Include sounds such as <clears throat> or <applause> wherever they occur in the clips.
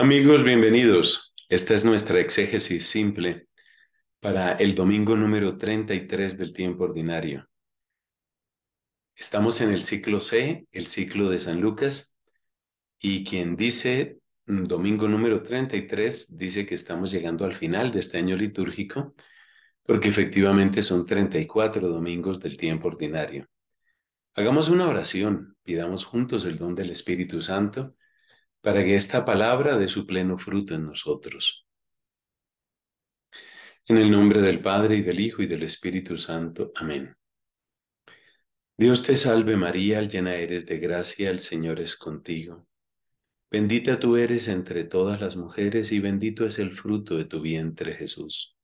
Amigos, bienvenidos. Esta es nuestra exégesis simple para el domingo número 33 del tiempo ordinario. Estamos en el ciclo C, el ciclo de San Lucas, y quien dice mm, domingo número 33 dice que estamos llegando al final de este año litúrgico, porque efectivamente son 34 domingos del tiempo ordinario. Hagamos una oración, pidamos juntos el don del Espíritu Santo para que esta palabra dé su pleno fruto en nosotros. En el nombre del Padre y del Hijo y del Espíritu Santo. Amén. Dios te salve María, llena eres de gracia, el Señor es contigo. Bendita tú eres entre todas las mujeres y bendito es el fruto de tu vientre Jesús.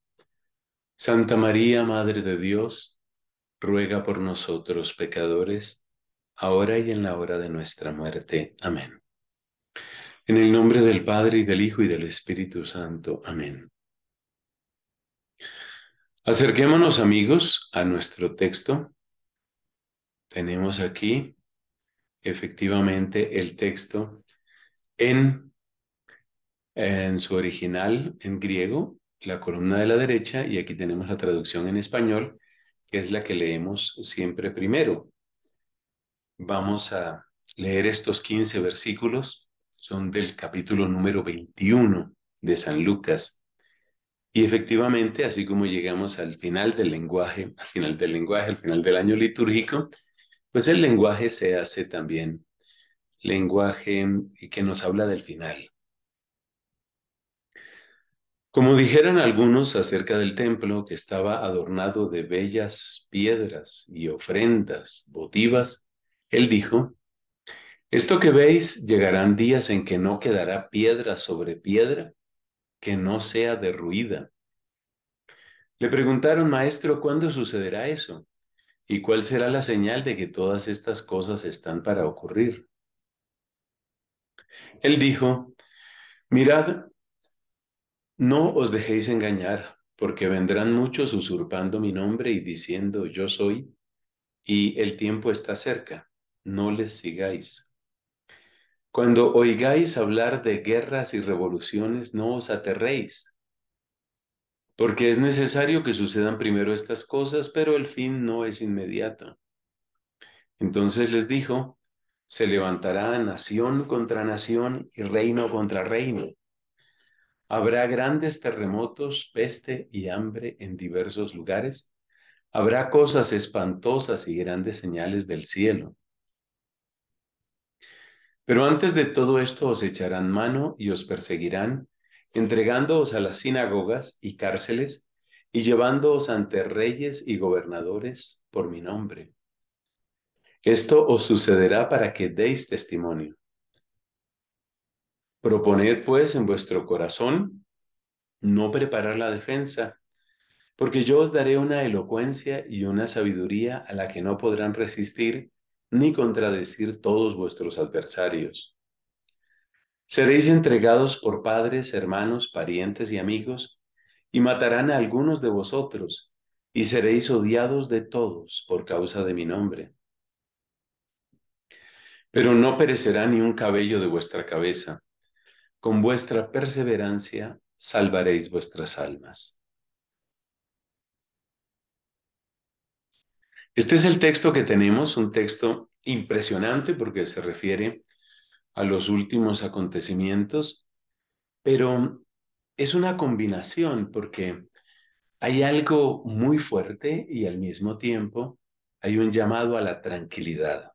Santa María, Madre de Dios, ruega por nosotros pecadores, ahora y en la hora de nuestra muerte. Amén. En el nombre del Padre y del Hijo y del Espíritu Santo. Amén. Acerquémonos amigos a nuestro texto. Tenemos aquí efectivamente el texto en, su original en griego, la columna de la derecha, y aquí tenemos la traducción en español, que es la que leemos siempre primero. Vamos a leer estos 15 versículos son del capítulo número 21 de San Lucas. Y efectivamente, así como llegamos al final del lenguaje, al final del lenguaje, al final del año litúrgico, pues el lenguaje se hace también lenguaje que nos habla del final. Como dijeron algunos acerca del templo que estaba adornado de bellas piedras y ofrendas votivas, él dijo, esto que veis, llegarán días en que no quedará piedra sobre piedra que no sea derruida. Le preguntaron, maestro, ¿cuándo sucederá eso? ¿Y cuál será la señal de que todas estas cosas están para ocurrir? Él dijo, mirad, no os dejéis engañar, porque vendrán muchos usurpando mi nombre y diciendo yo soy, y el tiempo está cerca, no les sigáis. Cuando oigáis hablar de guerras y revoluciones, no os aterréis, porque es necesario que sucedan primero estas cosas, pero el fin no es inmediato. Entonces les dijo, se levantará nación contra nación y reino contra reino. Habrá grandes terremotos, peste y hambre en diversos lugares. Habrá cosas espantosas y grandes señales del cielo. Pero antes de todo esto os echarán mano y os perseguirán, entregándoos a las sinagogas y cárceles y llevándoos ante reyes y gobernadores por mi nombre. Esto os sucederá para que deis testimonio. Proponed pues en vuestro corazón no preparar la defensa, porque yo os daré una elocuencia y una sabiduría a la que no podrán resistir ni contradecir todos vuestros adversarios. Seréis entregados por padres, hermanos, parientes y amigos, y matarán a algunos de vosotros, y seréis odiados de todos por causa de mi nombre. Pero no perecerá ni un cabello de vuestra cabeza. Con vuestra perseverancia salvaréis vuestras almas. Este es el texto que tenemos, un texto impresionante porque se refiere a los últimos acontecimientos, pero es una combinación porque hay algo muy fuerte y al mismo tiempo hay un llamado a la tranquilidad.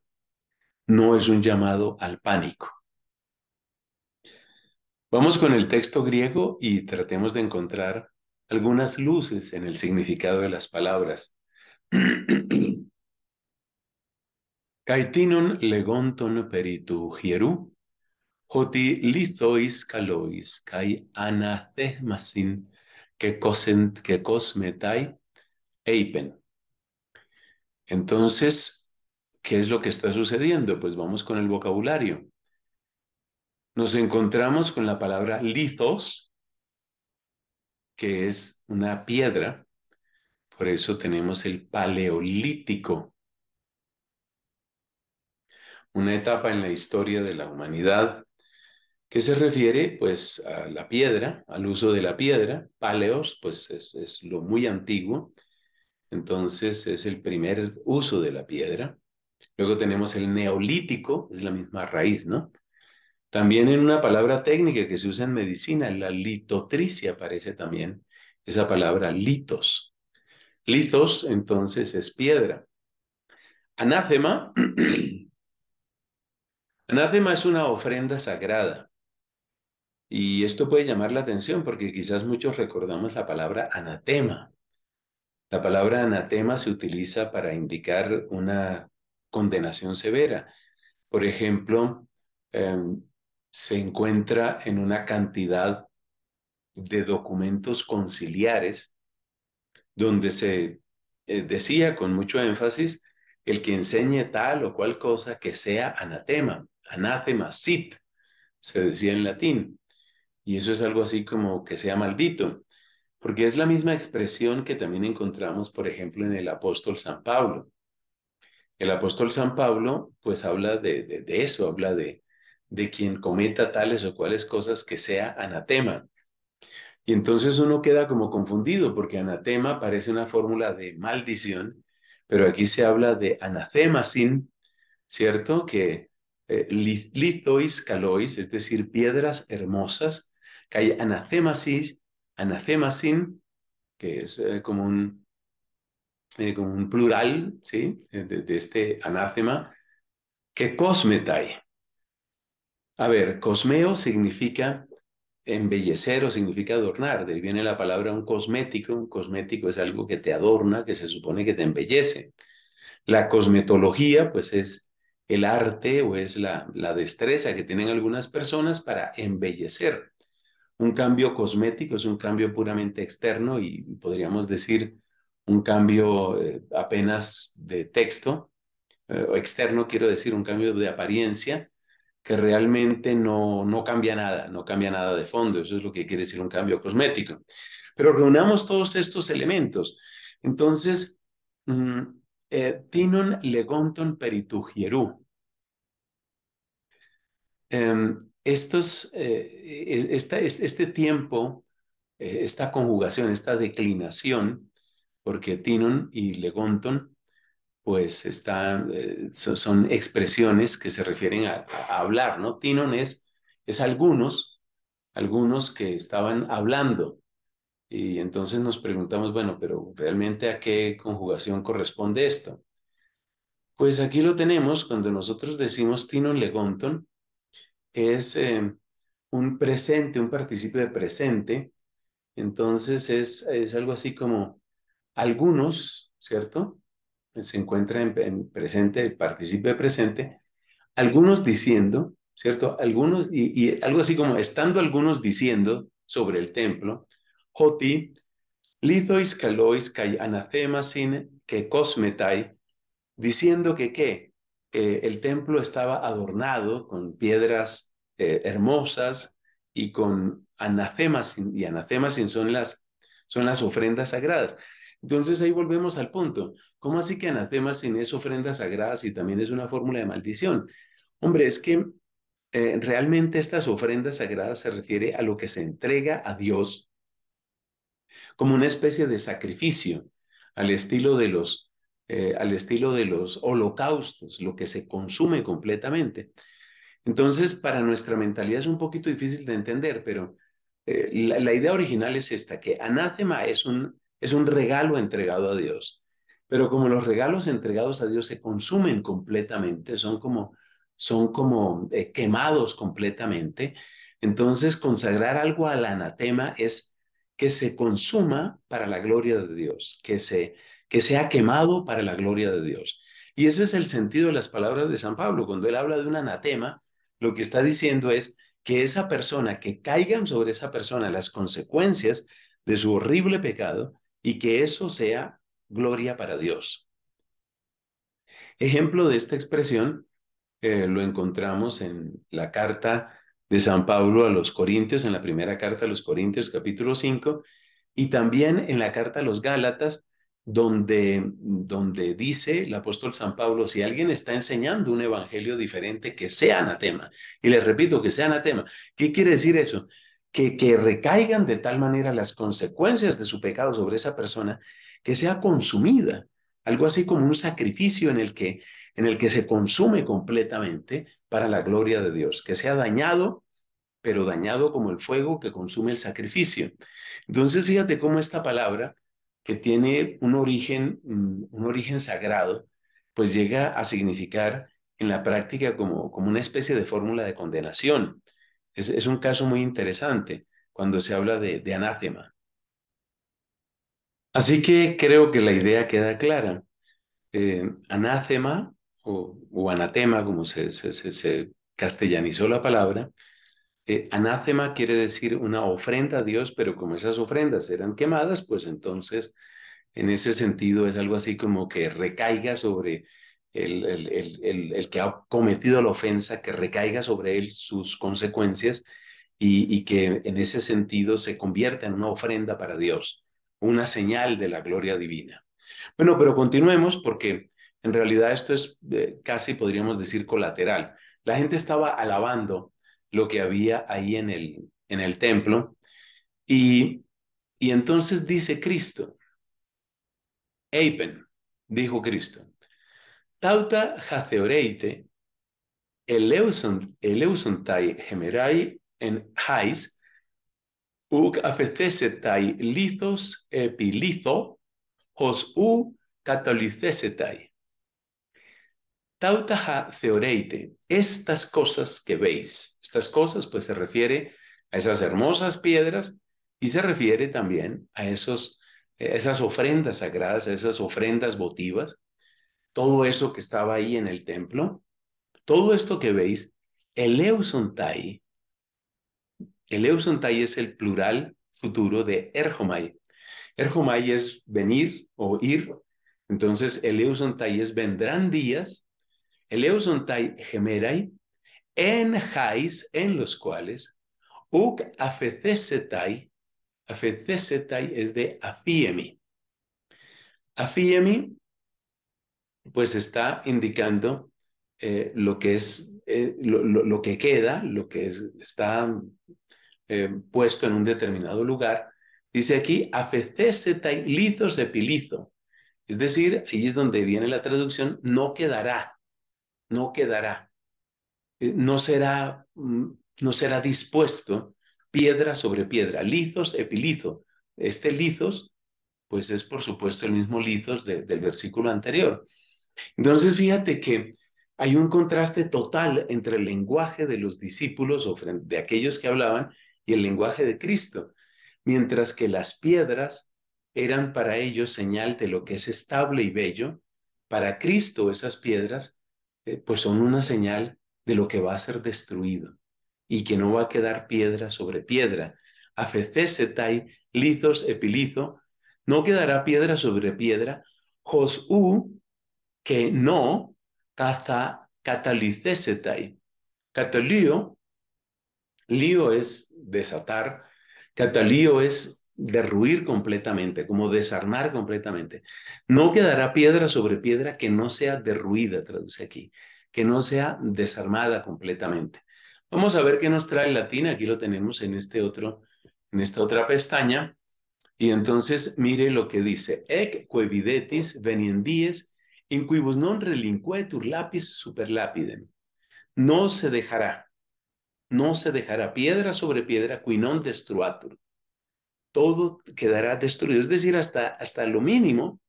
No es un llamado al pánico. Vamos con el texto griego y tratemos de encontrar algunas luces en el significado de las palabras. Caetinon legonton peritu hieru, hoti lithois calois, kai anathemasin, que, cosent, que cosmetai eipen. Entonces, ¿qué es lo que está sucediendo? Pues vamos con el vocabulario. Nos encontramos con la palabra lithos, que es una piedra, por eso tenemos el paleolítico, una etapa en la historia de la humanidad que se refiere pues a la piedra, al uso de la piedra. Paleos pues es, es lo muy antiguo, entonces es el primer uso de la piedra. Luego tenemos el neolítico, es la misma raíz, ¿no? También en una palabra técnica que se usa en medicina, la litotricia aparece también esa palabra litos, Lizos, entonces, es piedra. Anácema, <clears throat> anatema es una ofrenda sagrada. Y esto puede llamar la atención porque quizás muchos recordamos la palabra anatema. La palabra anatema se utiliza para indicar una condenación severa. Por ejemplo, em, se encuentra en una cantidad de documentos conciliares donde se eh, decía con mucho énfasis, el que enseñe tal o cual cosa que sea anatema, anatema, sit, se decía en latín. Y eso es algo así como que sea maldito, porque es la misma expresión que también encontramos, por ejemplo, en el apóstol San Pablo. El apóstol San Pablo, pues habla de, eso, habla de, de quien cometa tales o cuales cosas que sea anatema. Y entonces uno queda como confundido porque anatema parece una fórmula de maldición, pero aquí se habla de sin ¿cierto? Que eh, lithois calois, es decir, piedras hermosas, que hay anacemasis, anatemasin, que es eh, como, un, eh, como un plural, ¿sí? De, este anatema que cosmetai. A ver, cosmeo significa Embellecer o significa adornar, de ahí viene la palabra un cosmético, un cosmético es algo que te adorna, que se supone que te embellece. La cosmetología, pues es el arte o es la, destreza que tienen algunas personas para embellecer. Un cambio cosmético es un cambio puramente externo y podríamos decir un cambio eh, apenas de texto, eh, o externo quiero decir, un cambio de apariencia, que realmente no, no cambia nada, no cambia nada de fondo. Eso es lo que quiere decir un cambio cosmético. Pero reunamos todos estos elementos. Entonces, mm, eh, tinon legonton peritugierú. Em, estos, eh, este tiempo, eh, esta conjugación, esta declinación, porque tinon y legonton pues eh, son expresiones que se refieren a, hablar, ¿no? Tinon es, algunos, algunos que estaban hablando. Y entonces nos preguntamos, bueno, pero ¿realmente a qué conjugación corresponde esto? Pues aquí lo tenemos, cuando nosotros decimos Tinon legonton, es eh, un presente, un participio de presente, entonces es, es algo así como algunos, ¿cierto? se encuentra en, presente, participe presente, algunos diciendo, ¿cierto? Algunos, y, algo así como, estando algunos diciendo sobre el templo, Joti, lithois calois kai sin que cosmetai, diciendo que qué, que el templo estaba adornado con piedras eh, hermosas y con anathemasin y anathemasin son las, son las ofrendas sagradas. Entonces ahí volvemos al punto. ¿Cómo así que anatema sin es ofrendas sagradas y también es una fórmula de maldición? Hombre, es que eh, realmente estas ofrendas sagradas se refiere a lo que se entrega a Dios como una especie de sacrificio, al estilo de los, eh, al estilo de los holocaustos, lo que se consume completamente. Entonces, para nuestra mentalidad es un poquito difícil de entender, pero eh, la, idea original es esta, que anátema es un, es un regalo entregado a Dios. Pero como los regalos entregados a Dios se consumen completamente, son como, son como eh, quemados completamente, entonces consagrar algo al anatema es que se consuma para la gloria de Dios, que, se, que sea quemado para la gloria de Dios. Y ese es el sentido de las palabras de San Pablo. Cuando él habla de un anatema, lo que está diciendo es que esa persona, que caigan sobre esa persona las consecuencias de su horrible pecado y que eso sea gloria para Dios. Ejemplo de esta expresión eh, lo encontramos en la carta de San Pablo a los Corintios, en la primera carta a los Corintios capítulo 5, y también en la carta a los Gálatas, donde, donde dice el apóstol San Pablo, si alguien está enseñando un evangelio diferente, que sea anatema. Y les repito, que sea anatema. ¿Qué quiere decir eso? Que, que recaigan de tal manera las consecuencias de su pecado sobre esa persona que sea consumida, algo así como un sacrificio en el que en el que se consume completamente para la gloria de Dios, que sea dañado, pero dañado como el fuego que consume el sacrificio. Entonces, fíjate cómo esta palabra que tiene un origen mm, un origen sagrado, pues llega a significar en la práctica como, como una especie de fórmula de condenación. Es, un caso muy interesante cuando se habla de, de anátema. Así que creo que la idea queda clara. Eh, anácema o, anatema, como se, castellanizó la palabra, eh, anácema quiere decir una ofrenda a Dios, pero como esas ofrendas eran quemadas, pues entonces en ese sentido es algo así como que recaiga sobre el, que ha cometido la ofensa, que recaiga sobre él sus consecuencias y, y que en ese sentido se convierta en una ofrenda para Dios una señal de la gloria divina. Bueno, pero continuemos porque en realidad esto es eh, casi podríamos decir colateral. La gente estaba alabando lo que había ahí en el, en el templo y, entonces dice Cristo, Eipen, dijo Cristo, tauta Jazeoreite, eleusontai eleuson gemerai en hais Uc afecesetai lithos epilizo, hos u catolicesetai. theoreite, estas cosas que veis. Estas cosas, pues, se refiere a esas hermosas piedras y se refiere también a esos, esas ofrendas sagradas, a esas ofrendas votivas, todo eso que estaba ahí en el templo. Todo esto que veis, Eleusontai. El eusontai es el plural futuro de erjomai. Erjomai es venir o ir. Entonces, el eusontai es vendrán días. El eusontai gemerai en jais, en los cuales, uk afecesetai, afecesetai es de afiemi. Afiemi, pues está indicando eh, lo que es, eh, lo, que queda, lo que es, está eh, puesto en un determinado lugar, dice aquí, afecese lizo se pilizo. Es decir, ahí es donde viene la traducción, no quedará, no quedará, eh, no será, mm, no será dispuesto piedra sobre piedra, lizos, epilizo. Este lizos, pues es por supuesto el mismo lizos del versículo anterior. Entonces, fíjate que hay un contraste total entre el lenguaje de los discípulos o de aquellos que hablaban y el lenguaje de Cristo, mientras que las piedras eran para ellos señal de lo que es estable y bello, para Cristo esas piedras eh, pues son una señal de lo que va a ser destruido y que no va a quedar piedra sobre piedra. Afecesetai lithos epilizo, no quedará piedra sobre piedra, u que no, caza, catalicesetai. Catalío Lío es desatar, catalío es derruir completamente, como desarmar completamente. No quedará piedra sobre piedra que no sea derruida, traduce aquí, que no sea desarmada completamente. Vamos a ver qué nos trae el latín, aquí lo tenemos en este otro, en esta otra pestaña. Y entonces mire lo que dice, ec quevidetis veniendies in quibus non relinquetur lapis super lapidem. No se dejará, no se dejará piedra sobre piedra, cuinón destruatur. Todo quedará destruido, es decir, hasta, hasta lo mínimo,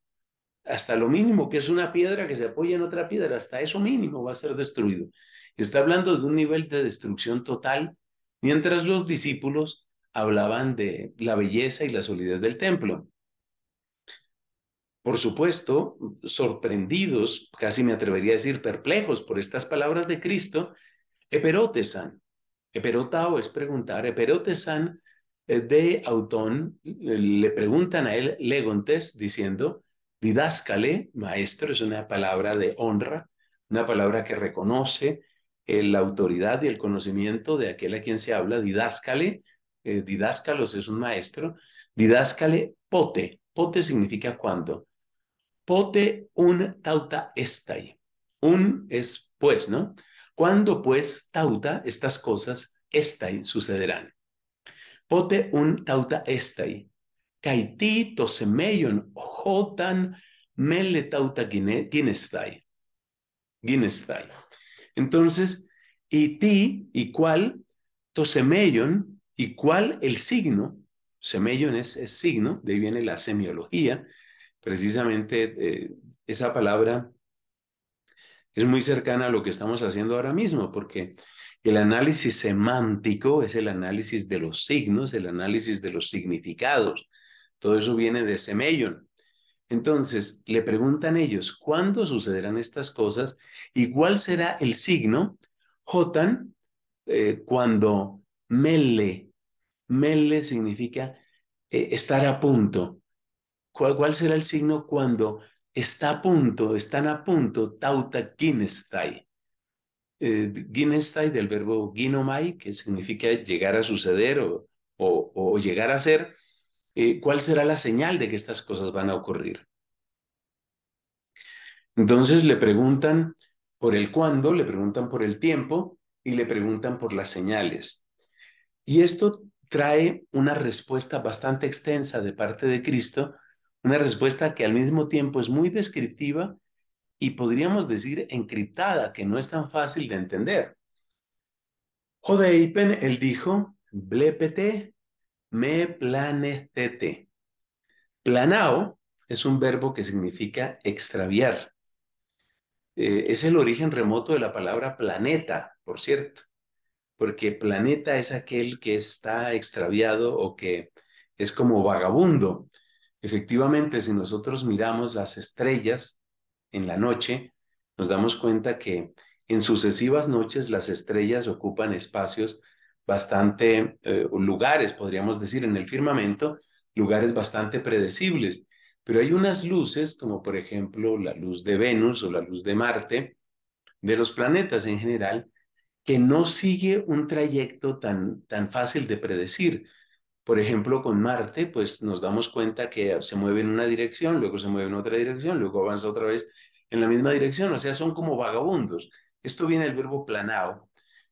hasta lo mínimo que es una piedra que se apoya en otra piedra, hasta eso mínimo va a ser destruido. Está hablando de un nivel de destrucción total, mientras los discípulos hablaban de la belleza y la solidez del templo. Por supuesto, sorprendidos, casi me atrevería a decir perplejos por estas palabras de Cristo, Eperotesan, Eperotao es preguntar, Eperotesan eh, de Autón eh, le preguntan a él Legontes diciendo, didáscale, maestro, es una palabra de honra, una palabra que reconoce eh, la autoridad y el conocimiento de aquel a quien se habla, didáscale, didáscalos es un maestro, didáscale pote, pote significa cuándo. pote un tauta estai, un es pues, ¿no? Cuando pues tauta estas cosas, estai sucederán. Pote un tauta estai, caití tosemeion jotan mele tauta guinestai. Guinestai. Entonces, y ti, y cuál, tosemeion, y cuál el signo, semeion es, signo, de ahí viene la semiología, precisamente eh, esa palabra es muy cercana a lo que estamos haciendo ahora mismo, porque el análisis semántico es el análisis de los signos, el análisis de los significados. Todo eso viene de Semellon. Entonces, le preguntan ellos, ¿cuándo sucederán estas cosas? ¿Y cuál será el signo? Jotan, eh, cuando mele, mele significa eh, estar a punto. ¿Cuál, ¿Cuál será el signo cuando está a punto, están a punto, tauta guinestai. Eh, del verbo guinomai, que significa llegar a suceder o, llegar a ser, eh, ¿cuál será la señal de que estas cosas van a ocurrir? Entonces le preguntan por el cuándo, le preguntan por el tiempo y le preguntan por las señales. Y esto trae una respuesta bastante extensa de parte de Cristo una respuesta que al mismo tiempo es muy descriptiva y podríamos decir encriptada, que no es tan fácil de entender. Jodeipen, él dijo, blepete, me planetete. Planao es un verbo que significa extraviar. Eh, es el origen remoto de la palabra planeta, por cierto, porque planeta es aquel que está extraviado o que es como vagabundo. Efectivamente, si nosotros miramos las estrellas en la noche, nos damos cuenta que en sucesivas noches las estrellas ocupan espacios bastante, eh, lugares, podríamos decir, en el firmamento, lugares bastante predecibles. Pero hay unas luces, como por ejemplo la luz de Venus o la luz de Marte, de los planetas en general, que no sigue un trayecto tan, tan fácil de predecir. Por ejemplo, con Marte, pues nos damos cuenta que se mueve en una dirección, luego se mueve en otra dirección, luego avanza otra vez en la misma dirección, o sea, son como vagabundos. Esto viene del verbo planao.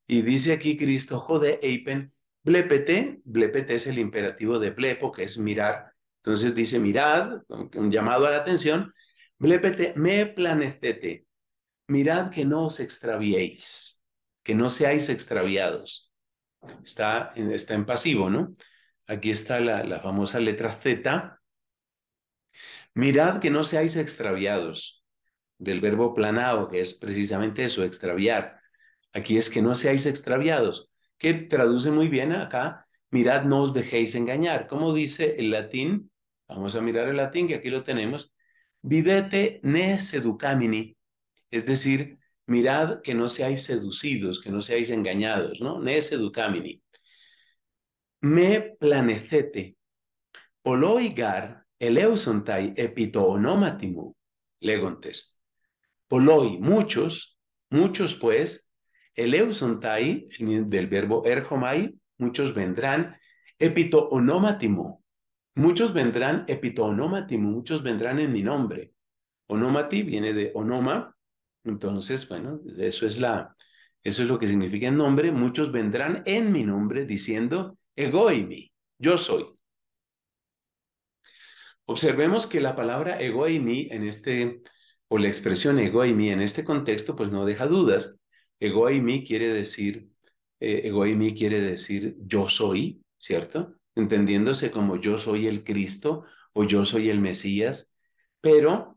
Y dice aquí Cristo, jode eipen, blepete, blepete es el imperativo de blepo, que es mirar. Entonces dice, mirad, un llamado a la atención, blepete, me planecete, mirad que no os extraviéis, que no seáis extraviados. Está está en pasivo, ¿no? Aquí está la, famosa letra Z. Mirad que no seáis extraviados del verbo planado, que es precisamente eso, extraviar. Aquí es que no seáis extraviados, que traduce muy bien acá, mirad, no os dejéis engañar. Como dice el latín? Vamos a mirar el latín, que aquí lo tenemos. Videte ne seducamini, es decir, mirad que no seáis seducidos, que no seáis engañados, ¿no? Ne seducamini me planecete. gar eleusontai epitoonómatimu, legontes. legontes, Poloi, muchos, muchos pues, eleusontai, del verbo erjomai, muchos vendrán, epitoonómatimu, muchos vendrán epitoonómatimu, muchos vendrán en mi nombre. Onomati viene de onoma, entonces, bueno, eso es la, eso es lo que significa en nombre. Muchos vendrán en mi nombre diciendo, Egoimi, yo soy. Observemos que la palabra mi en este, o la expresión ego egoimi en este contexto, pues no deja dudas. Egoimi quiere decir, eh, egoimi quiere decir yo soy, ¿cierto? Entendiéndose como yo soy el Cristo o yo soy el Mesías, pero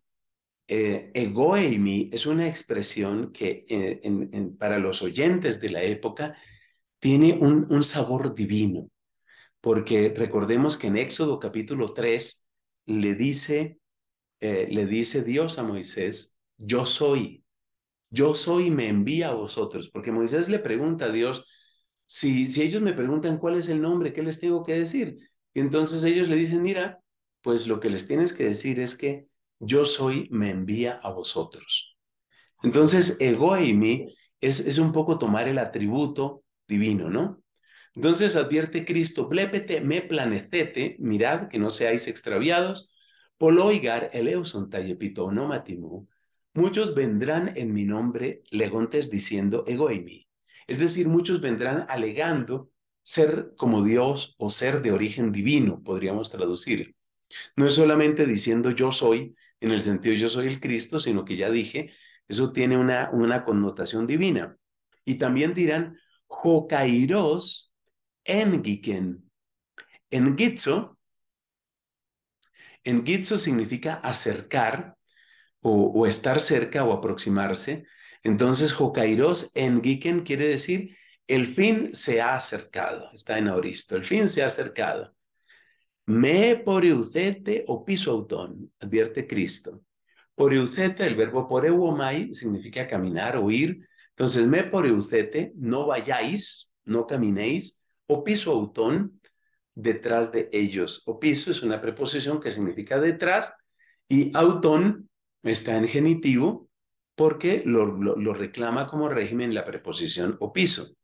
y eh, egoimi es una expresión que eh, para los oyentes de la época tiene un, sabor divino, porque recordemos que en Éxodo capítulo 3 le dice, eh, le dice Dios a Moisés, yo soy, yo soy y me envía a vosotros, porque Moisés le pregunta a Dios, si, si ellos me preguntan cuál es el nombre, ¿qué les tengo que decir? Y entonces ellos le dicen, mira, pues lo que les tienes que decir es que yo soy, me envía a vosotros. Entonces, ego y es, es un poco tomar el atributo divino, ¿no? Entonces advierte Cristo, plépete, me planecete, mirad que no seáis extraviados, poloigar eleuson onomatimu, muchos vendrán en mi nombre, legontes diciendo egoimi. Es decir, muchos vendrán alegando ser como Dios o ser de origen divino, podríamos traducir. No es solamente diciendo yo soy, en el sentido yo soy el Cristo, sino que ya dije, eso tiene una, una connotación divina. Y también dirán, Jokairos Engiken. En Gitzo, en significa acercar o, estar cerca o aproximarse. Entonces, Jokairos Engiken quiere decir el fin se ha acercado. Está en Auristo. El fin se ha acercado. Me poreucete o piso advierte Cristo. Poreucete, el verbo poreuomai, significa caminar o ir entonces, me eucete, no vayáis, no caminéis, o piso autón, detrás de ellos. O piso es una preposición que significa detrás, y autón está en genitivo porque lo, reclama como régimen la preposición o piso.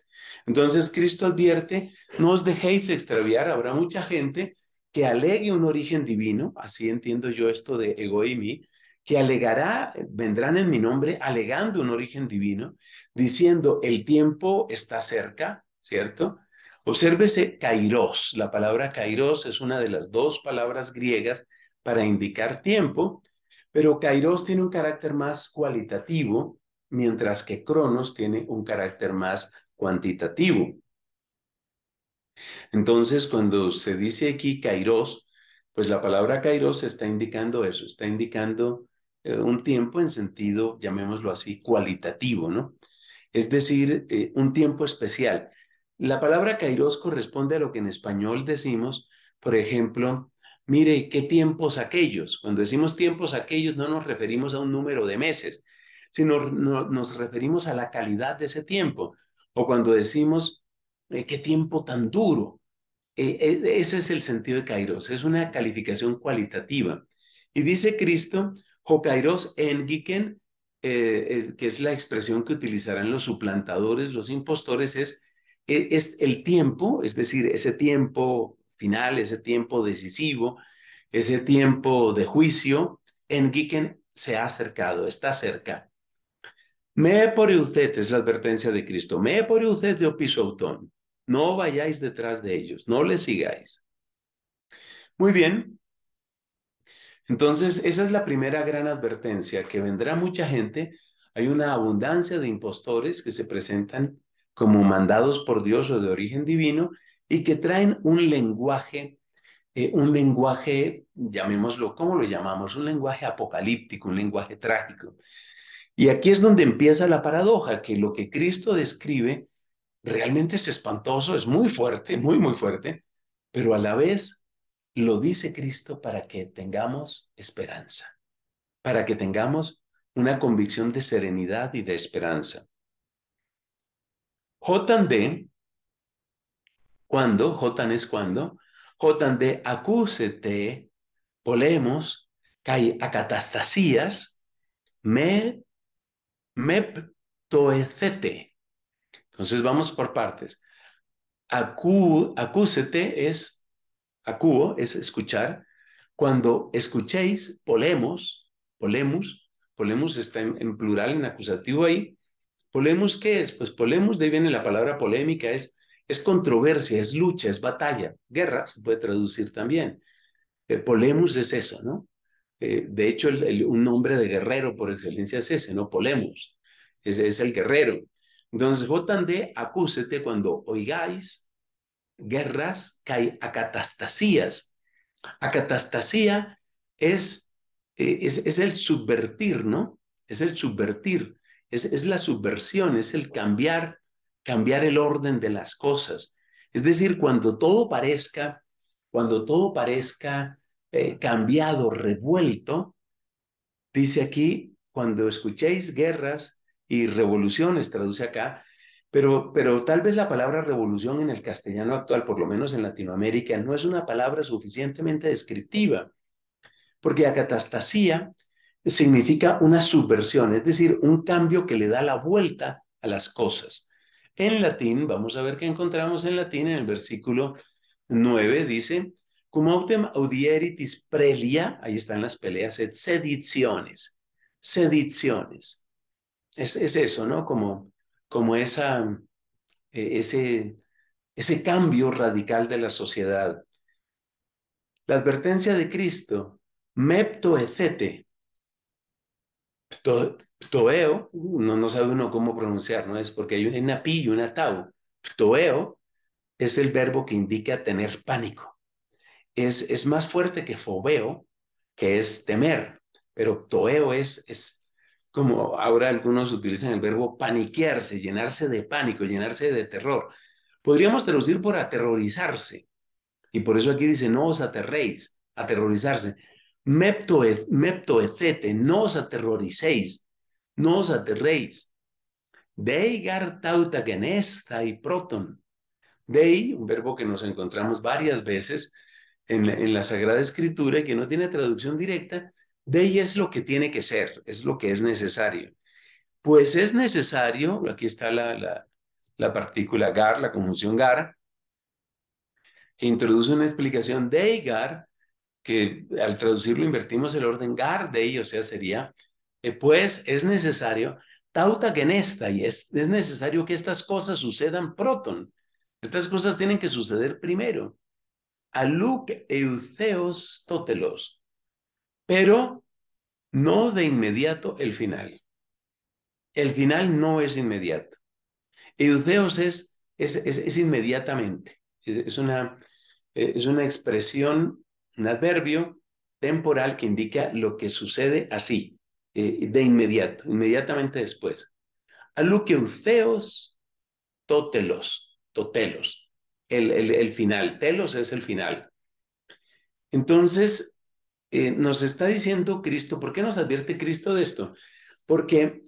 Entonces Cristo advierte, no os dejéis extraviar, habrá mucha gente que alegue un origen divino, así entiendo yo esto de ego y mí, que alegará, vendrán en mi nombre alegando un origen divino, diciendo el tiempo está cerca, ¿cierto? Obsérvese kairos, la palabra kairos es una de las dos palabras griegas para indicar tiempo, pero kairos tiene un carácter más cualitativo, mientras que cronos tiene un carácter más cuantitativo. Entonces, cuando se dice aquí kairos, pues la palabra kairos está indicando eso, está indicando eh, un tiempo en sentido, llamémoslo así, cualitativo, ¿no? Es decir, eh, un tiempo especial. La palabra kairos corresponde a lo que en español decimos, por ejemplo, mire, ¿qué tiempos aquellos? Cuando decimos tiempos aquellos no nos referimos a un número de meses, sino nos referimos a la calidad de ese tiempo. O cuando decimos, eh, ¿qué tiempo tan duro? ese es el sentido de Kairos, es una calificación cualitativa. Y dice Cristo Hokairos en eh, que es la expresión que utilizarán los suplantadores, los impostores, es, e, es el tiempo, es decir, ese tiempo final, ese tiempo decisivo, ese tiempo de juicio, en Giken se ha acercado, está cerca. Me por usted es la advertencia de Cristo. Me por usted de No vayáis detrás de ellos, no les sigáis. Muy bien, entonces, esa es la primera gran advertencia, que vendrá mucha gente, hay una abundancia de impostores que se presentan como mandados por Dios o de origen divino y que traen un lenguaje, eh, un lenguaje, llamémoslo, ¿cómo lo llamamos? Un lenguaje apocalíptico, un lenguaje trágico. Y aquí es donde empieza la paradoja, que lo que Cristo describe realmente es espantoso, es muy fuerte, muy, muy fuerte, pero a la vez lo dice Cristo para que tengamos esperanza, para que tengamos una convicción de serenidad y de esperanza. J&D, cuando, Jotan es cuando, de acúsete, polemos, cae acatastasías, me, meptoecete. Entonces vamos por partes. acúsete es Acúo es escuchar. Cuando escuchéis, polemos, polemos, polemos está en, plural, en acusativo ahí. ¿Polemos qué es? Pues polemos, de ahí viene la palabra polémica, es, es controversia, es lucha, es batalla, guerra, se puede traducir también. Eh, polemos es eso, ¿no? Eh, de hecho, un nombre de guerrero por excelencia es ese, ¿no? Polemos, ese es el guerrero. Entonces, votan de acúsete cuando oigáis guerras kai acatastasías. Acatastasía es, eh, es, es, el subvertir, ¿no? Es el subvertir, es, la subversión, es el cambiar, cambiar el orden de las cosas. Es decir, cuando todo parezca, cuando todo parezca eh, cambiado, revuelto, dice aquí, cuando escuchéis guerras y revoluciones, traduce acá, pero, tal vez la palabra revolución en el castellano actual, por lo menos en Latinoamérica, no es una palabra suficientemente descriptiva, porque acatastasía significa una subversión, es decir, un cambio que le da la vuelta a las cosas. En latín, vamos a ver qué encontramos en latín, en el versículo 9 dice, cum autem audieritis prelia, ahí están las peleas, et sediciones, sediciones. Es, es eso, ¿no? Como como esa, eh, ese, ese cambio radical de la sociedad. La advertencia de Cristo, mepto etc. ptoeo, no, no sabe uno cómo pronunciar, ¿no? Es porque hay una pi y una tau. Ptoeo es el verbo que indica tener pánico. Es, es más fuerte que fobeo, que es temer, pero ptoeo es, es como ahora algunos utilizan el verbo paniquearse, llenarse de pánico, llenarse de terror. Podríamos traducir por aterrorizarse. Y por eso aquí dice, no os aterréis, aterrorizarse. Meptoecete, no os aterroricéis, no os aterréis. gar tauta genesta y proton. Dei, un verbo que nos encontramos varias veces en la Sagrada Escritura y que no tiene traducción directa, de es lo que tiene que ser, es lo que es necesario. Pues es necesario, aquí está la, la, partícula gar, la conjunción gar, que introduce una explicación de gar, que al traducirlo invertimos el orden gar de o sea, sería, eh, pues es necesario, tauta que en esta, y es, es necesario que estas cosas sucedan proton. Estas cosas tienen que suceder primero. Aluc euseos tótelos pero no de inmediato el final. El final no es inmediato. Eudeos es, es, es, inmediatamente. Es una, eh, es una expresión, un adverbio temporal que indica lo que sucede así, eh, de inmediato, inmediatamente después. lo totelos, totelos, el, el, el final, telos es el final. Entonces, eh, nos está diciendo Cristo, ¿por qué nos advierte Cristo de esto? Porque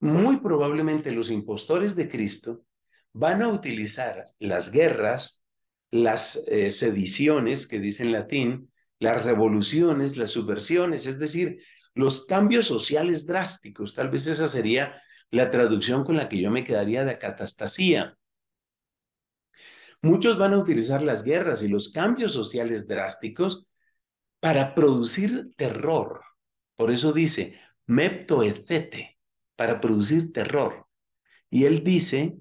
muy probablemente los impostores de Cristo van a utilizar las guerras, las eh, sediciones, que dice en latín, las revoluciones, las subversiones, es decir, los cambios sociales drásticos. Tal vez esa sería la traducción con la que yo me quedaría de catastasía. Muchos van a utilizar las guerras y los cambios sociales drásticos para producir terror. Por eso dice, mepto meptoecete, para producir terror. Y él dice,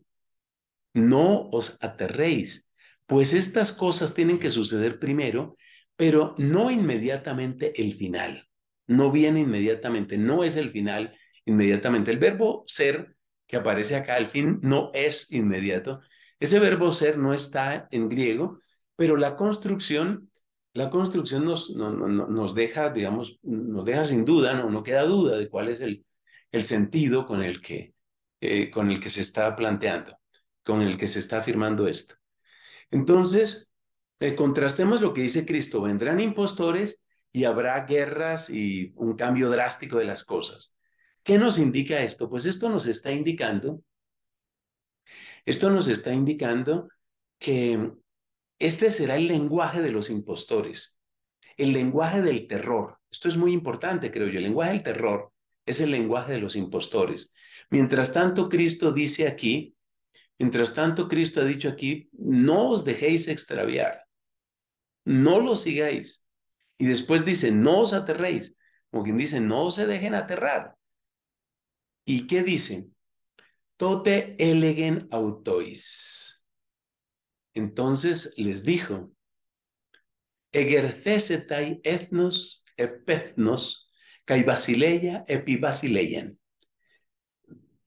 no os aterréis, pues estas cosas tienen que suceder primero, pero no inmediatamente el final. No viene inmediatamente, no es el final inmediatamente. El verbo ser que aparece acá al fin no es inmediato. Ese verbo ser no está en griego, pero la construcción la construcción nos, nos deja, digamos, nos deja sin duda, no, queda duda de cuál es el, el sentido con el, que, eh, con el que se está planteando, con el que se está afirmando esto. Entonces, eh, contrastemos lo que dice Cristo, vendrán impostores y habrá guerras y un cambio drástico de las cosas. ¿Qué nos indica esto? Pues esto nos está indicando, esto nos está indicando que este será el lenguaje de los impostores, el lenguaje del terror. Esto es muy importante, creo yo. El lenguaje del terror es el lenguaje de los impostores. Mientras tanto, Cristo dice aquí, mientras tanto, Cristo ha dicho aquí, no os dejéis extraviar, no lo sigáis. Y después dice, no os aterréis, como quien dice, no se dejen aterrar. ¿Y qué dice? Tote elegen autois. Entonces les dijo, Egercesetai ethnos epethnos kai basileia epi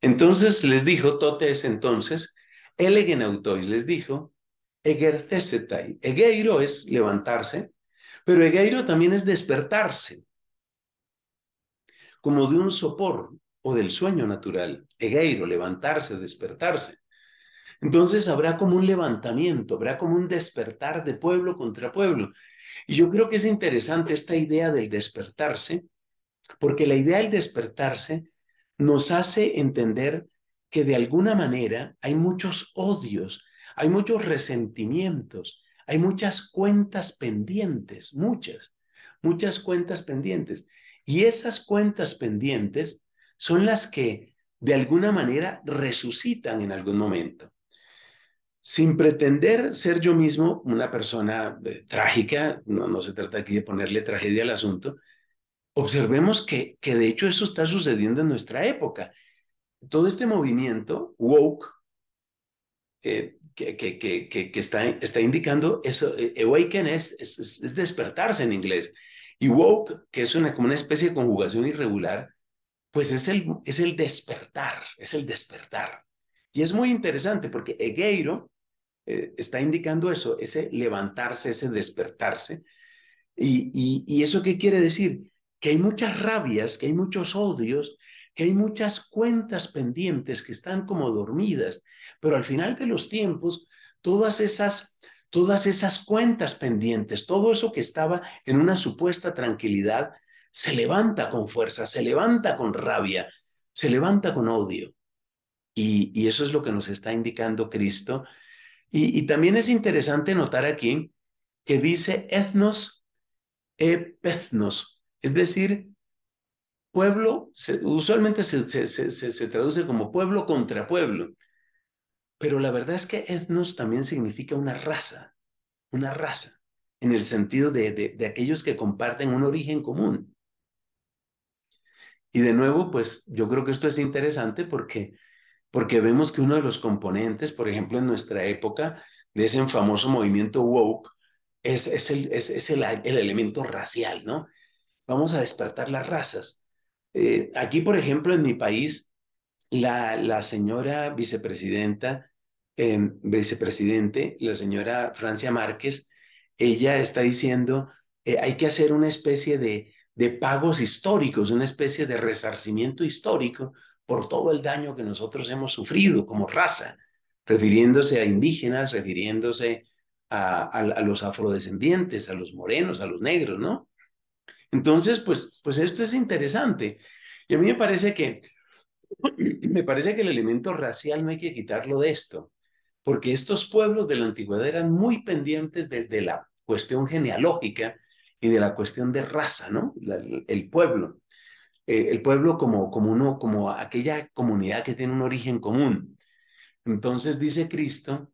Entonces les dijo, Totes entonces, elegen les dijo, egercesetai. Egeiro es levantarse, pero egeiro también es despertarse, como de un sopor o del sueño natural. Egeiro, levantarse, despertarse. Entonces habrá como un levantamiento, habrá como un despertar de pueblo contra pueblo. Y yo creo que es interesante esta idea del despertarse, porque la idea del despertarse nos hace entender que de alguna manera hay muchos odios, hay muchos resentimientos, hay muchas cuentas pendientes, muchas, muchas cuentas pendientes. Y esas cuentas pendientes son las que de alguna manera resucitan en algún momento sin pretender ser yo mismo una persona eh, trágica, no, se trata aquí de ponerle tragedia al asunto, observemos que, que de hecho eso está sucediendo en nuestra época. Todo este movimiento woke, eh, que, que, que, está, está indicando eso, eh, awaken es, es, despertarse en inglés, y woke, que es una, como una especie de conjugación irregular, pues es el, es el despertar, es el despertar. Y es muy interesante porque Egeiro, eh, está indicando eso, ese levantarse, ese despertarse. Y, eso qué quiere decir? Que hay muchas rabias, que hay muchos odios, que hay muchas cuentas pendientes que están como dormidas, pero al final de los tiempos, todas esas, todas esas cuentas pendientes, todo eso que estaba en una supuesta tranquilidad, se levanta con fuerza, se levanta con rabia, se levanta con odio. Y, y eso es lo que nos está indicando Cristo y, también es interesante notar aquí que dice etnos e peznos, es decir, pueblo, usualmente se, traduce como pueblo contra pueblo, pero la verdad es que etnos también significa una raza, una raza, en el sentido de aquellos que comparten un origen común. Y de nuevo, pues yo creo que esto es interesante porque porque vemos que uno de los componentes, por ejemplo, en nuestra época, de ese famoso movimiento woke, es, es, el, es, el, elemento racial, ¿no? Vamos a despertar las razas. Eh, aquí, por ejemplo, en mi país, la, la señora vicepresidenta, em, vicepresidente, la señora Francia Márquez, ella está diciendo, eh, hay que hacer una especie de, de pagos históricos, una especie de resarcimiento histórico por todo el daño que nosotros hemos sufrido como raza, refiriéndose a indígenas, refiriéndose a, los afrodescendientes, a los morenos, a los negros, ¿no? Entonces, pues, pues esto es interesante. Y a mí me parece que <clears throat> me parece que el elemento racial no hay que quitarlo de esto, porque estos pueblos de la antigüedad eran muy pendientes de, la cuestión genealógica y de la cuestión de raza, ¿no? el pueblo. Eh, el pueblo como, como, uno, como aquella comunidad que tiene un origen común. Entonces dice Cristo,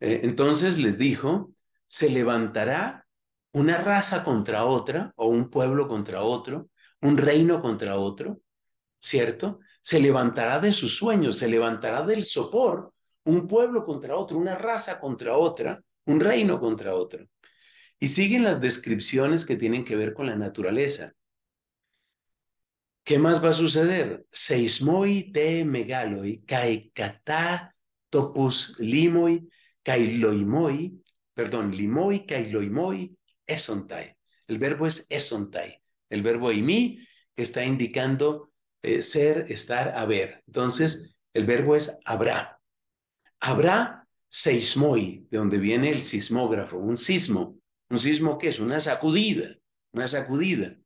eh, entonces les dijo, se levantará una raza contra otra o un pueblo contra otro, un reino contra otro, ¿cierto? Se levantará de sus sueños, se levantará del sopor, un pueblo contra otro, una raza contra otra, un reino contra otro. Y siguen las descripciones que tienen que ver con la naturaleza. ¿Qué más va a suceder? Seismoi te megaloi, kata topus limoi, loimoi. perdón, limoi, cailoimoi esontai. El verbo es esontai. El verbo imi está indicando eh, ser, estar, haber. Entonces, el verbo es habrá. Habrá seismoi, de donde viene el sismógrafo, un sismo. ¿Un sismo qué es? Una sacudida, una sacudida.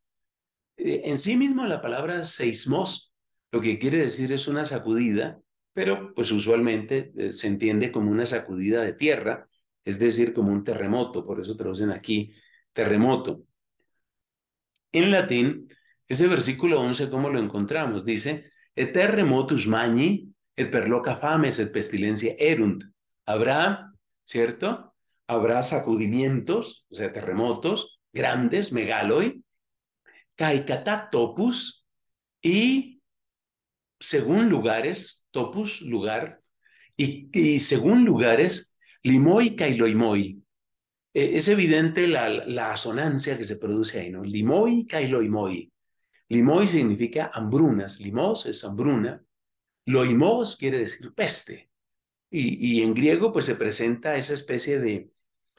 Eh, en sí mismo la palabra seismos lo que quiere decir es una sacudida, pero pues usualmente eh, se entiende como una sacudida de tierra, es decir, como un terremoto, por eso traducen aquí terremoto. En latín, ese versículo 11, ¿cómo lo encontramos? Dice, et terremotus magni, et perloca fames, et pestilencia erunt. Habrá, ¿cierto? Habrá sacudimientos, o sea, terremotos grandes, megaloi, Kaikatá Topus y según lugares, Topus lugar, y, según lugares, limoi, Kailoimoy. E, es evidente la, asonancia que se produce ahí, ¿no? Limoi, Kailoimoy. Limoi significa hambrunas, limos es hambruna, loimos quiere decir peste. Y, en griego pues se presenta esa especie de,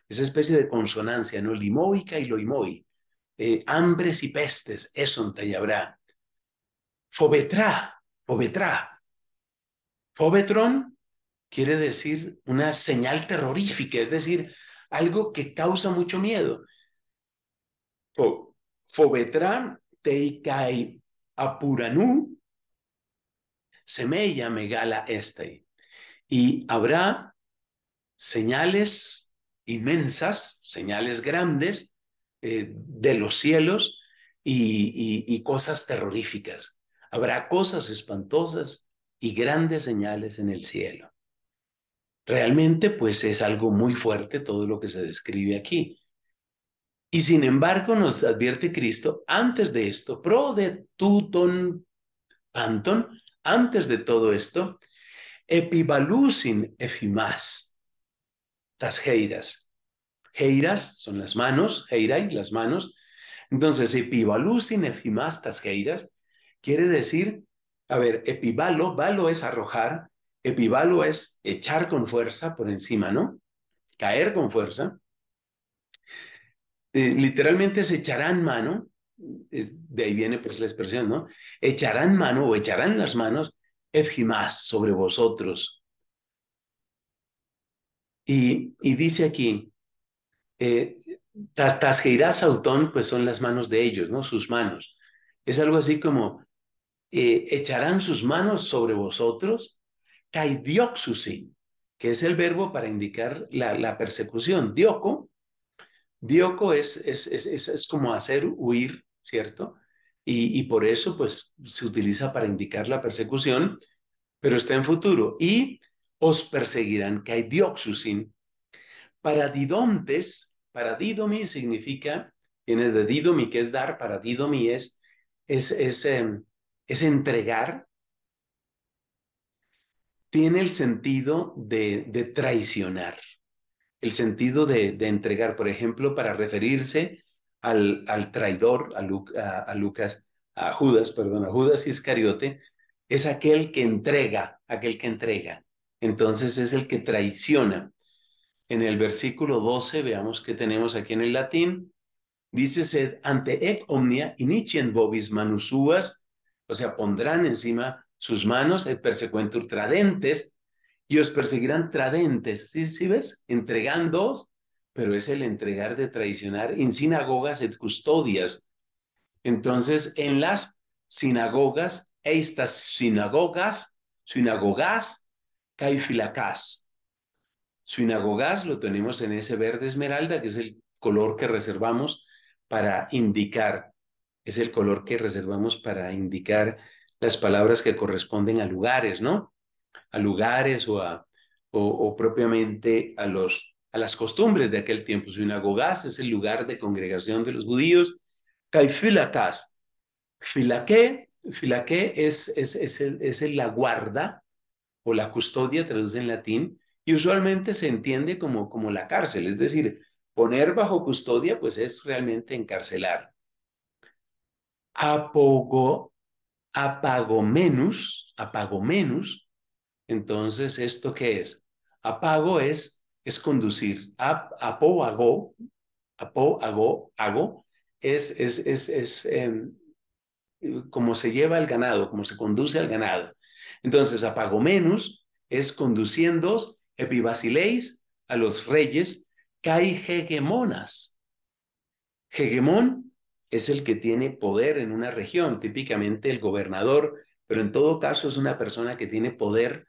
esa especie de consonancia, ¿no? Limoi, y hambres y pestes, eso te habrá. Fobetrá, fobetrá. Fobetron quiere decir una señal terrorífica, es decir, algo que causa mucho miedo. Fobetrá teikai apuranú semella megala este. Y habrá señales inmensas, señales grandes, eh, de los cielos y, cosas terroríficas. Habrá cosas espantosas y grandes señales en el cielo. Realmente, pues es algo muy fuerte todo lo que se describe aquí. Y sin embargo, nos advierte Cristo, antes de esto, pro de tuton panton, antes de todo esto, epibalusin efimas, heiras heiras son las manos, heirai, las manos. Entonces, sin efimastas heiras quiere decir, a ver, epivalo, valo es arrojar, epivalo es echar con fuerza por encima, ¿no? Caer con fuerza. Eh, literalmente se echarán mano, eh, de ahí viene pues la expresión, ¿no? Echarán mano o echarán las manos, efimás sobre vosotros. y dice aquí, eh, Autón, pues son las manos de ellos, ¿no? Sus manos. Es algo así como, eh, echarán sus manos sobre vosotros, dioxusin, que es el verbo para indicar la, persecución. Dioco, dioco es es, como hacer huir, ¿cierto? Y, por eso, pues, se utiliza para indicar la persecución, pero está en futuro. Y os perseguirán, dioxusin paradidontes, paradidomi significa, viene de didomi que es dar, paradidomi es, es, es, em, entregar, tiene el sentido de, de traicionar, el sentido de, entregar, por ejemplo, para referirse al, al traidor, a, a, Lucas, a Judas, perdón, a Judas Iscariote, es aquel que entrega, aquel que entrega. Entonces es el que traiciona en el versículo 12, veamos qué tenemos aquí en el latín. Dice, sed ante et omnia inicien bobis manus o sea, pondrán encima sus manos, et persecuentur tradentes, y os perseguirán tradentes, ¿sí, ves? Entregándoos, pero es el entregar de traicionar en sinagogas et custodias. Entonces, en las sinagogas, estas sinagogas, sinagogas, Caifilacas. Sinagogas lo tenemos en ese verde esmeralda, que es el color que reservamos para indicar, es el color que reservamos para indicar las palabras que corresponden a lugares, ¿no? A lugares o, a, o, propiamente a, los, a las costumbres de aquel tiempo. Sinagogas es el lugar de congregación de los judíos. Caifilacás. Filaké es, es, es, el, es la guarda o la custodia, traduce en latín, y usualmente se entiende como, como la cárcel, es decir, poner bajo custodia pues es realmente encarcelar. Apogó, apagomenus, menos. entonces ¿esto qué es? Apago es, es conducir, Ap, hago, apago hago, es, es, es, em, como se lleva el ganado, como se conduce al ganado. Entonces menos es conduciendo epibasileis a los reyes, cae hegemonas. Hegemón es el que tiene poder en una región, típicamente el gobernador, pero en todo caso es una persona que tiene poder,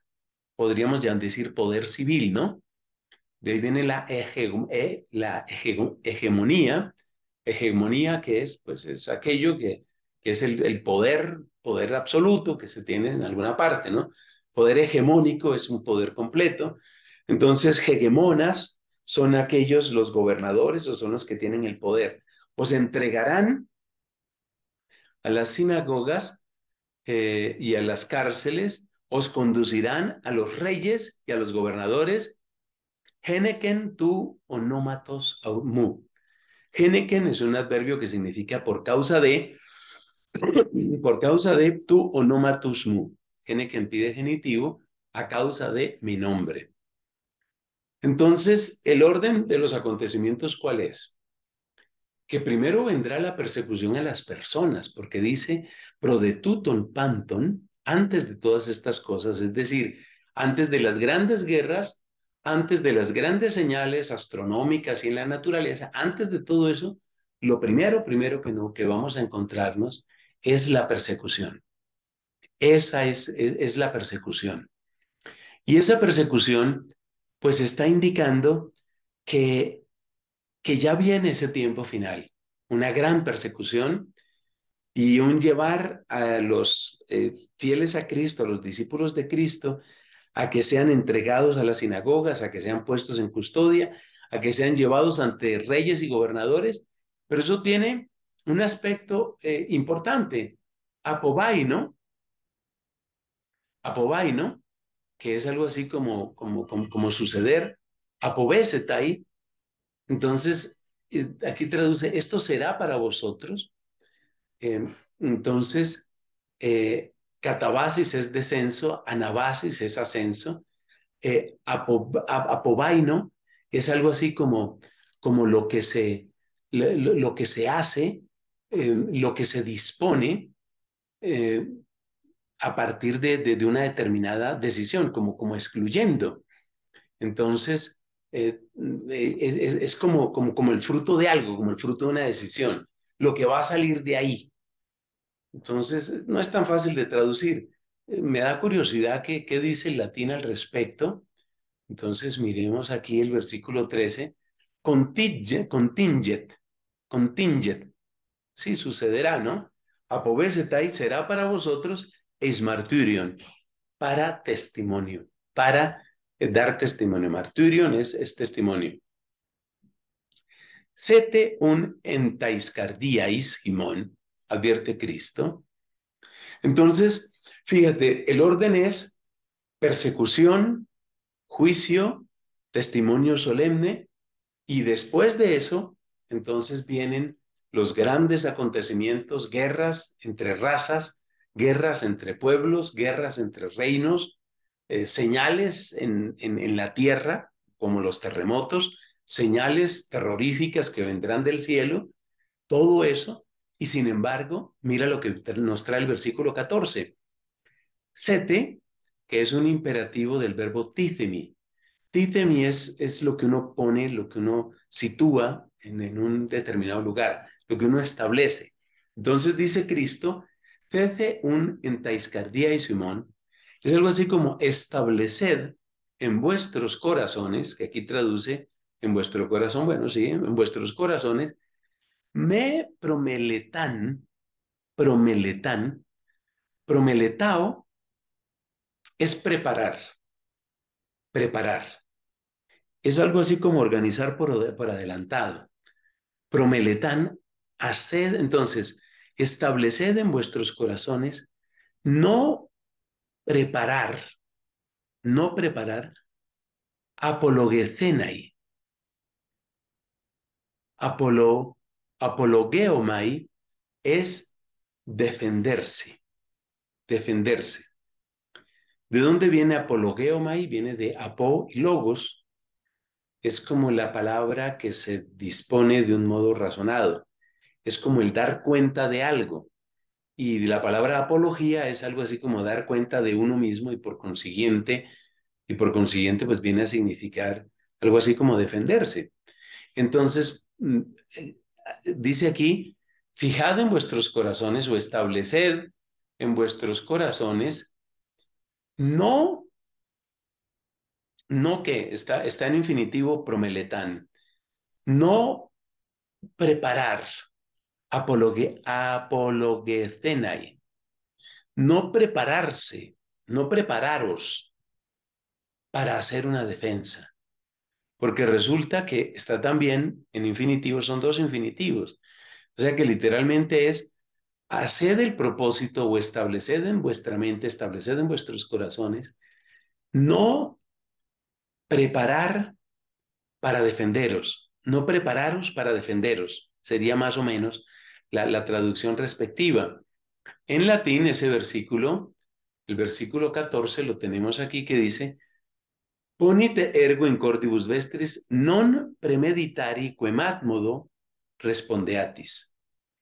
podríamos ya decir poder civil, ¿no? De ahí viene la, eh, la hegemonía, hegemonía que es, pues es aquello que, es el, el, poder, poder absoluto que se tiene en alguna parte, ¿no? Poder hegemónico es un poder completo, entonces, hegemonas son aquellos, los gobernadores o son los que tienen el poder. Os pues entregarán a las sinagogas eh, y a las cárceles, os conducirán a los reyes y a los gobernadores. Geneken tu onomatos mu. Geneken es un adverbio que significa por causa de, <coughs> por causa de tu onomatus mu. Geneken pide genitivo a causa de mi nombre. Entonces, el orden de los acontecimientos, ¿cuál es? Que primero vendrá la persecución a las personas, porque dice, pro tuton panton, antes de todas estas cosas, es decir, antes de las grandes guerras, antes de las grandes señales astronómicas y en la naturaleza, antes de todo eso, lo primero, primero que, no, que vamos a encontrarnos es la persecución. Esa es, es, es la persecución. Y esa persecución pues está indicando que, que ya viene ese tiempo final, una gran persecución y un llevar a los eh, fieles a Cristo, a los discípulos de Cristo, a que sean entregados a las sinagogas, a que sean puestos en custodia, a que sean llevados ante reyes y gobernadores, pero eso tiene un aspecto eh, importante. Apobaino, ¿no? que es algo así como, como, como, suceder, apobesetai, Entonces, eh, aquí traduce, esto será para vosotros. Eh, entonces, eh, catabasis es descenso, anabasis es ascenso, apobaino es algo así como, como lo, que se, lo, lo que se hace, lo que se dispone, a partir de, de, una determinada decisión, como, como excluyendo. Entonces, eh, eh, es, como, como, el fruto de algo, como el fruto de una decisión, lo que va a salir de ahí. Entonces, no es tan fácil de traducir. Eh, me da curiosidad qué, qué dice el latín al respecto. Entonces, miremos aquí el versículo 13. continget, continget. Sí, sucederá, ¿no? Apobesetai será para vosotros es marturion, para testimonio, para eh, dar testimonio. Marturion es, testimonio. Cete un entaiscardiais, Jimón, advierte Cristo. Entonces, fíjate, el orden es persecución, juicio, testimonio solemne, y después de eso, entonces vienen los grandes acontecimientos, guerras entre razas, guerras entre pueblos, guerras entre reinos, eh, señales en, la tierra, como los terremotos, señales terroríficas que vendrán del cielo, todo eso, y sin embargo, mira lo que nos trae el versículo 14. Sete, que es un imperativo del verbo tithemi. Tithemi es, es lo que uno pone, lo que uno sitúa en, en un determinado lugar, lo que uno establece. Entonces dice Cristo, Fece un entaiscardía y Simón es algo así como establecer en vuestros corazones, que aquí traduce en vuestro corazón, bueno, sí, en vuestros corazones, me promeletan promeletan promeletao es preparar, preparar. Es algo así como organizar por, adelantado. promeletan haced, entonces, estableced en vuestros corazones no preparar, no preparar apologecenai, apolo, apologeomai es defenderse, defenderse. ¿De dónde viene apologeomai? Viene de apo y logos. Es como la palabra que se dispone de un modo razonado es como el dar cuenta de algo. Y la palabra apología es algo así como dar cuenta de uno mismo y por consiguiente, y por consiguiente pues viene a significar algo así como defenderse. Entonces, mm, eh, dice aquí, fijad en vuestros corazones o estableced en vuestros corazones, no, no que, está, está en infinitivo promeletán, no preparar, Apologe, apologecenai. No prepararse, no prepararos para hacer una defensa. Porque resulta que está también en infinitivo, son dos infinitivos. O sea que literalmente es haced el propósito o estableced en vuestra mente, estableced en vuestros corazones, no preparar para defenderos, no prepararos para defenderos, sería más o menos la, traducción respectiva. En latín ese versículo, el versículo 14 lo tenemos aquí que dice, Ponite ergo in cordibus vestris non premeditari modo respondeatis.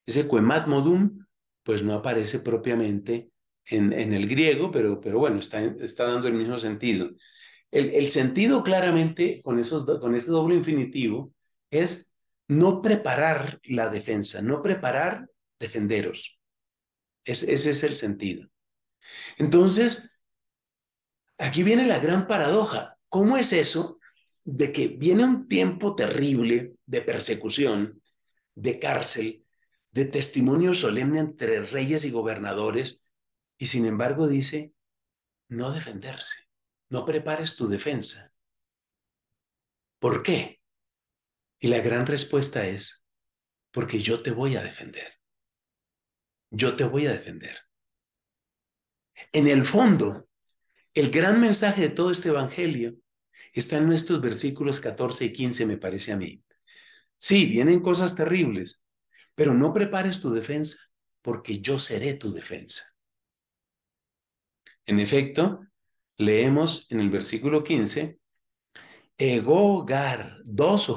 Ese quematmodum, pues no aparece propiamente en, el griego, pero, pero bueno, está, está dando el mismo sentido. El, sentido claramente con, esos, con este doble infinitivo es no preparar la defensa, no preparar defenderos. ese es el sentido. Entonces, aquí viene la gran paradoja. ¿Cómo es eso de que viene un tiempo terrible de persecución, de cárcel, de testimonio solemne entre reyes y gobernadores, y sin embargo dice, no defenderse, no prepares tu defensa? ¿Por qué? Y la gran respuesta es, porque yo te voy a defender. Yo te voy a defender. En el fondo, el gran mensaje de todo este Evangelio está en nuestros versículos 14 y 15, me parece a mí. Sí, vienen cosas terribles, pero no prepares tu defensa porque yo seré tu defensa. En efecto, leemos en el versículo 15, Ego gar dos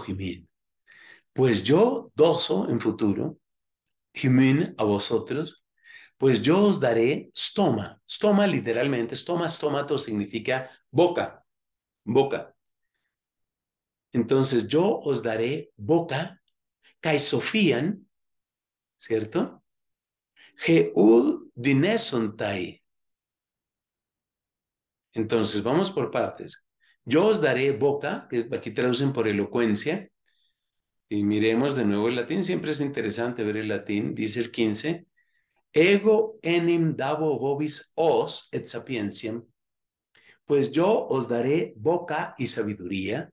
pues yo doso en futuro, jimin a vosotros, pues yo os daré stoma. Stoma literalmente, stoma, stomato significa boca, boca. Entonces yo os daré boca, caesofían, ¿cierto? Geud dinesontai. Entonces vamos por partes. Yo os daré boca, que aquí traducen por elocuencia, y miremos de nuevo el latín, siempre es interesante ver el latín, dice el 15, ego enim davo vobis os et sapientiam, pues yo os daré boca y sabiduría,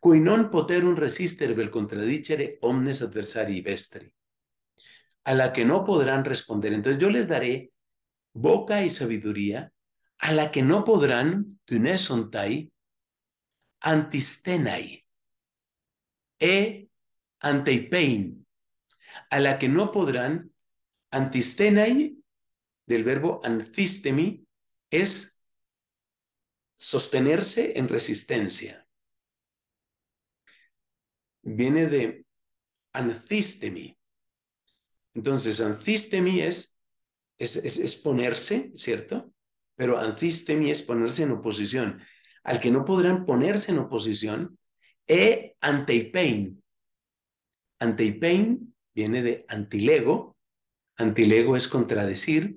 cui non poterum resister vel contradicere omnes adversarii vestri, a la que no podrán responder. Entonces yo les daré boca y sabiduría, a la que no podrán, tunesontai, antistenai, e anteipein, a la que no podrán, antistenai, del verbo antistemi, es sostenerse en resistencia. Viene de antistemi. Entonces, antistemi es, es, es, ponerse, ¿cierto? Pero antistemi es ponerse en oposición. Al que no podrán ponerse en oposición, e anteipein, pain viene de antilego. Antilego es contradecir.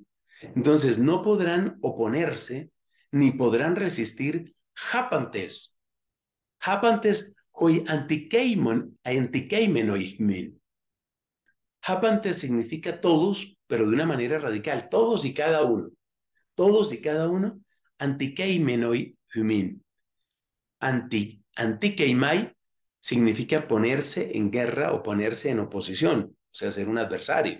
Entonces no podrán oponerse ni podrán resistir japantes. Japantes hoy antikeimon antikeimen oigmin. Japantes significa todos, pero de una manera radical, todos y cada uno. Todos y cada uno, antikeimen oigmin. Anti, significa ponerse en guerra o ponerse en oposición, o sea, ser un adversario.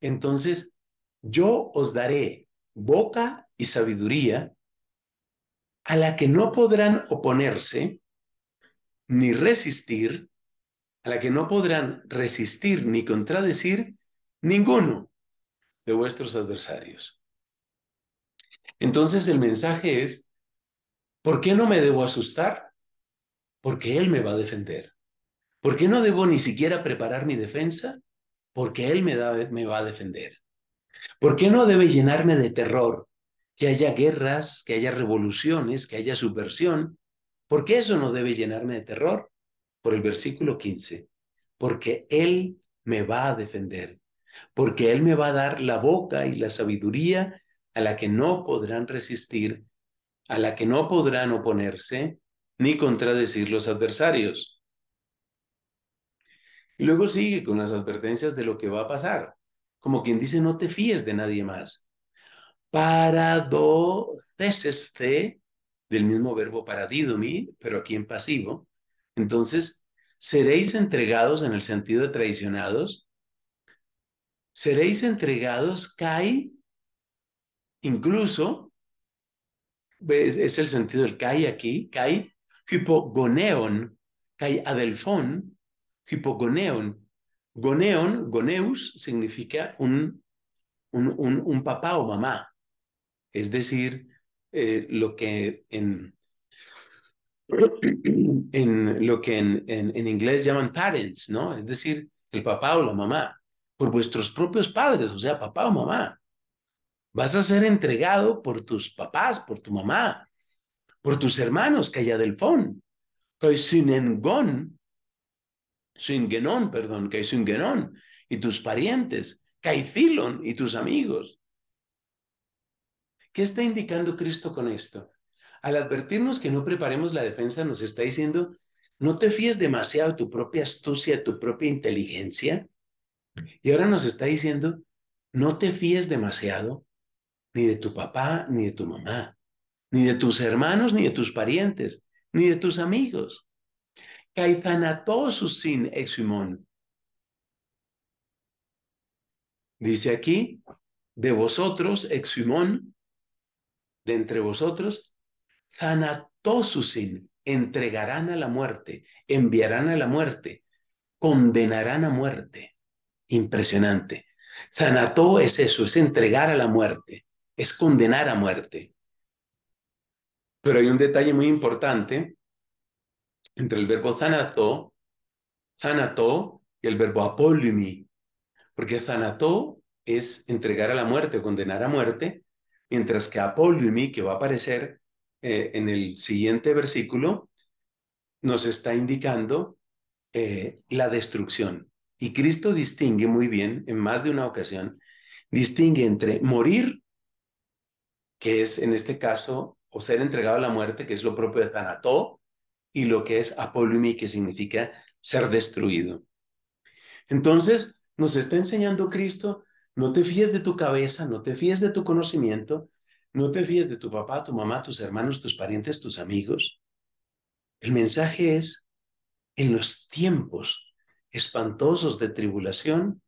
Entonces, yo os daré boca y sabiduría a la que no podrán oponerse ni resistir, a la que no podrán resistir ni contradecir ninguno de vuestros adversarios. Entonces el mensaje es, ¿por qué no me debo asustar? porque Él me va a defender. ¿Por qué no debo ni siquiera preparar mi defensa? Porque Él me, me va a defender. ¿Por qué no debe llenarme de terror que haya guerras, que haya revoluciones, que haya subversión? ¿Por qué eso no debe llenarme de terror? Por el versículo 15. Porque Él me va a defender. Porque Él me va a dar la boca y la sabiduría a la que no podrán resistir, a la que no podrán oponerse, ni contradecir los adversarios. Y luego sigue con las advertencias de lo que va a pasar. Como quien dice, no te fíes de nadie más. Paradoceseste, del mismo verbo paradidomi, pero aquí en pasivo. Entonces, seréis entregados en el sentido de traicionados. Seréis entregados, cae, incluso, es, es el sentido del cae aquí, cae, Hipogoneon kai adelfon, hipogoneon. Goneon, goneus, significa un, un, papá o mamá, es decir, eh, lo que en, lo que en, en, inglés llaman parents, ¿no? Es decir, el papá o la mamá, por vuestros propios padres, o sea, papá o mamá. Vas a ser entregado por tus papás, por tu mamá, por tus hermanos que hay del que sin perdón, que hay y tus parientes, que y tus amigos. ¿Qué está indicando Cristo con esto? Al advertirnos que no preparemos la defensa, nos está diciendo, no te fíes demasiado de tu propia astucia, de tu propia inteligencia. Y ahora nos está diciendo, no te fíes demasiado ni de tu papá ni de tu mamá ni de tus hermanos, ni de tus parientes, ni de tus amigos. sus sin eximón. Dice aquí, de vosotros, eximón, de entre vosotros, sin. entregarán a la muerte, enviarán a la muerte, condenarán a muerte. Impresionante. Zanató es eso, es entregar a la muerte, es condenar a muerte. Pero hay un detalle muy importante entre el verbo zanató, zanato y el verbo apolumi, porque zanató es entregar a la muerte o condenar a muerte, mientras que apolumi, que va a aparecer eh, en el siguiente versículo, nos está indicando eh, la destrucción. Y Cristo distingue muy bien, en más de una ocasión, distingue entre morir, que es en este caso o ser entregado a la muerte, que es lo propio de Zanató, y lo que es apolumi, que significa ser destruido. Entonces, nos está enseñando Cristo, no te fíes de tu cabeza, no te fíes de tu conocimiento, no te fíes de tu papá, tu mamá, tus hermanos, tus parientes, tus amigos. El mensaje es, en los tiempos espantosos de tribulación,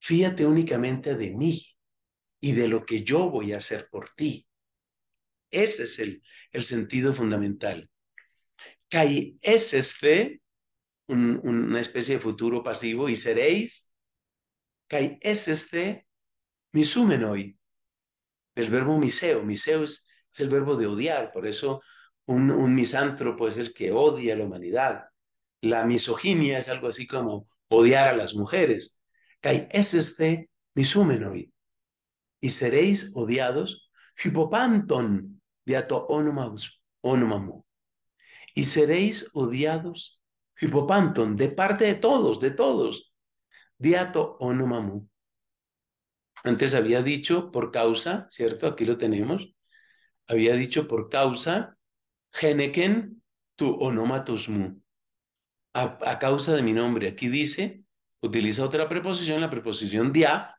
fíate únicamente de mí y de lo que yo voy a hacer por ti. Ese es el, sentido fundamental. Kai es este, una especie de futuro pasivo, y seréis, Kai es este, misumenoi, El verbo miseo. Miseo es, el verbo de odiar, por eso un, misántropo es el que odia a la humanidad. La misoginia es algo así como odiar a las mujeres. Kai es este, misumenoi, y seréis odiados, hipopanton, Diato Y seréis odiados, hipopanton, de parte de todos, de todos. Diato onomamu. Antes había dicho por causa, ¿cierto? Aquí lo tenemos. Había dicho por causa, geneken tu onomatusmu A, a causa de mi nombre. Aquí dice, utiliza otra preposición, la preposición dia,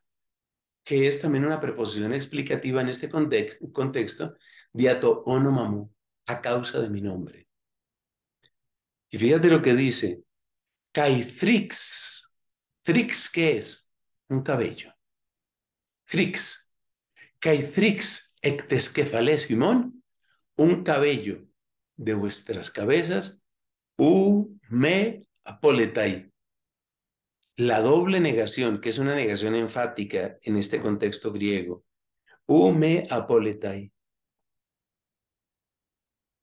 que es también una preposición explicativa en este contexto, diato onomamu, oh, a causa de mi nombre. Y fíjate lo que dice, Caithrix. ¿Trix qué es? Un cabello. Trix. Caithrix ectesquefales Simón, un cabello de vuestras cabezas, u me apoletai. La doble negación, que es una negación enfática en este contexto griego, u me apoletai,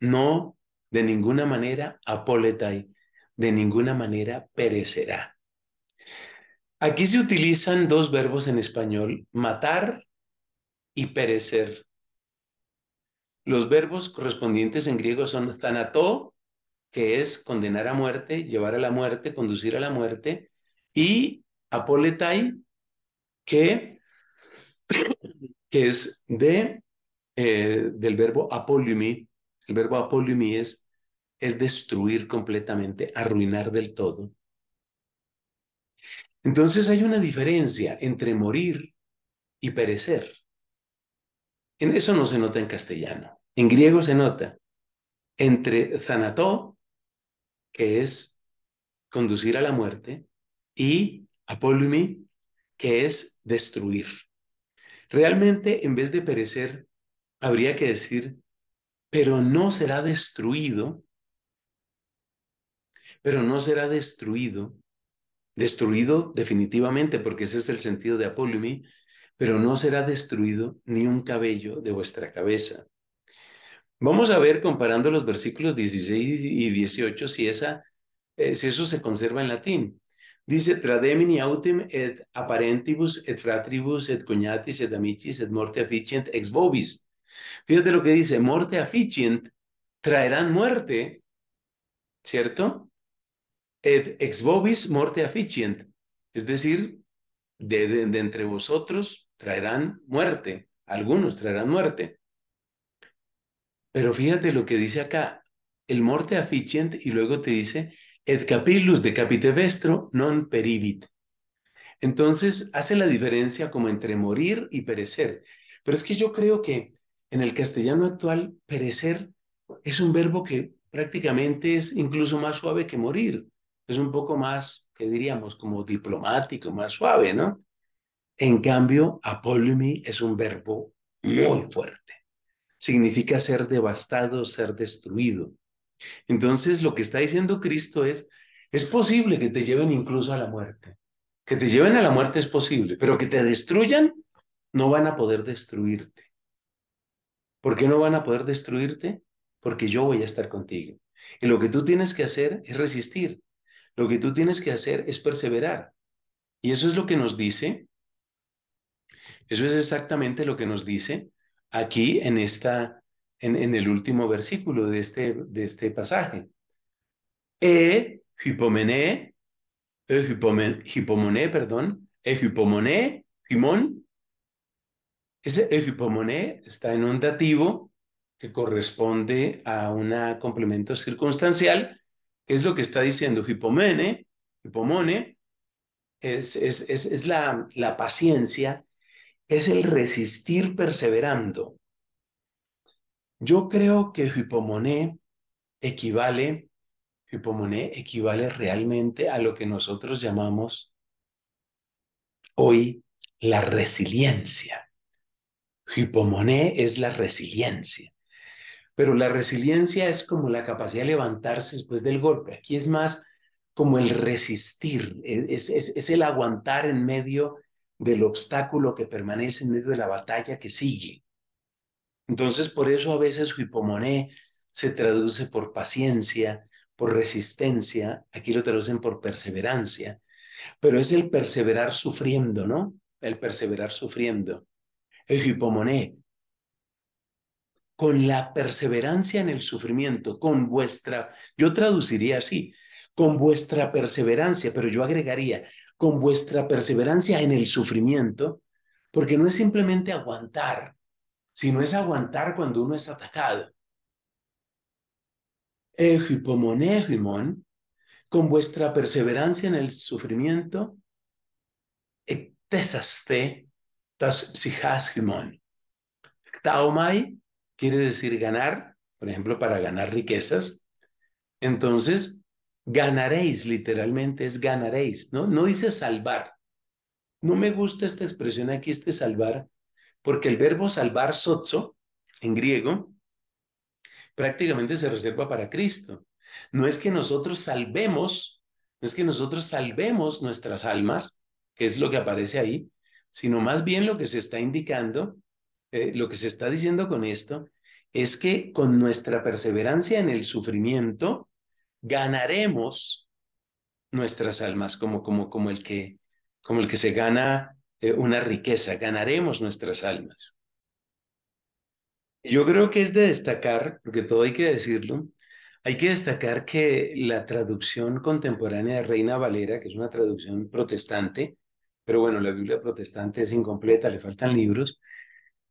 no de ninguna manera apoletai, de ninguna manera perecerá. Aquí se utilizan dos verbos en español, matar y perecer. Los verbos correspondientes en griego son zanato, que es condenar a muerte, llevar a la muerte, conducir a la muerte, y apoletai, que, que es de, eh, del verbo apolimi. El verbo apolymi es destruir completamente, arruinar del todo. Entonces hay una diferencia entre morir y perecer. En eso no se nota en castellano. En griego se nota entre zanató, que es conducir a la muerte, y apolymi que es destruir. Realmente, en vez de perecer, habría que decir pero no será destruido, pero no será destruido, destruido definitivamente, porque ese es el sentido de Apolumi, pero no será destruido ni un cabello de vuestra cabeza. Vamos a ver, comparando los versículos 16 y 18, si, esa, eh, si eso se conserva en latín. Dice, trademini autem et apparentibus et fratribus et cognatis et amicis et morte afficient ex bobis. Fíjate lo que dice, morte afficient, traerán muerte, ¿cierto? Et ex vobis morte afficient, es decir, de, entre vosotros traerán muerte, algunos traerán muerte. Pero fíjate lo que dice acá, el morte afficient y luego te dice, et capillus capite vestro non peribit. Entonces hace la diferencia como entre morir y perecer. Pero es que yo creo que en el castellano actual, perecer es un verbo que prácticamente es incluso más suave que morir. Es un poco más, que diríamos, como diplomático, más suave, ¿no? En cambio, apolimi es un verbo muy fuerte. Significa ser devastado, ser destruido. Entonces, lo que está diciendo Cristo es, es posible que te lleven incluso a la muerte. Que te lleven a la muerte es posible, pero que te destruyan, no van a poder destruirte. ¿Por qué no van a poder destruirte? Porque yo voy a estar contigo. Y lo que tú tienes que hacer es resistir. Lo que tú tienes que hacer es perseverar. Y eso es lo que nos dice, eso es exactamente lo que nos dice aquí en esta, en, el último versículo de este, de este pasaje. E hipomone, e perdón, e hipomone, himón, ese epipomoné está en un dativo que corresponde a un complemento circunstancial, que es lo que está diciendo hipomene, hipomone, es, es, la, la paciencia, es el resistir perseverando. Yo creo que hipomone equivale, equivale realmente a lo que nosotros llamamos hoy la resiliencia. Hipomoné es la resiliencia. Pero la resiliencia es como la capacidad de levantarse después del golpe. Aquí es más como el resistir, e-, es, el aguantar en medio del obstáculo que permanece en medio de la batalla que sigue. Entonces, por eso a veces hipomoné se traduce por paciencia, por resistencia, aquí lo traducen por perseverancia, pero es el perseverar sufriendo, ¿no? El perseverar sufriendo egipomoné, con la perseverancia en el sufrimiento, con vuestra, yo traduciría así, con vuestra perseverancia, pero yo agregaría, con vuestra perseverancia en el sufrimiento, porque no es simplemente aguantar, sino es aguantar cuando uno es atacado. jimón, eh, con vuestra perseverancia en el sufrimiento, eh, das quiere decir ganar, por ejemplo, para ganar riquezas. Entonces, ganaréis, literalmente es ganaréis, ¿no? No dice salvar. No me gusta esta expresión aquí, este salvar, porque el verbo salvar, sotso en griego, prácticamente se reserva para Cristo. No es que nosotros salvemos, no es que nosotros salvemos nuestras almas, que es lo que aparece ahí, sino más bien lo que se está indicando, eh, lo que se está diciendo con esto, es que con nuestra perseverancia en el sufrimiento, ganaremos nuestras almas como, como, como, el, que, como el que se gana eh, una riqueza, ganaremos nuestras almas. Yo creo que es de destacar, porque todo hay que decirlo, hay que destacar que la traducción contemporánea de Reina Valera, que es una traducción protestante, pero bueno, la Biblia protestante es incompleta, le faltan libros,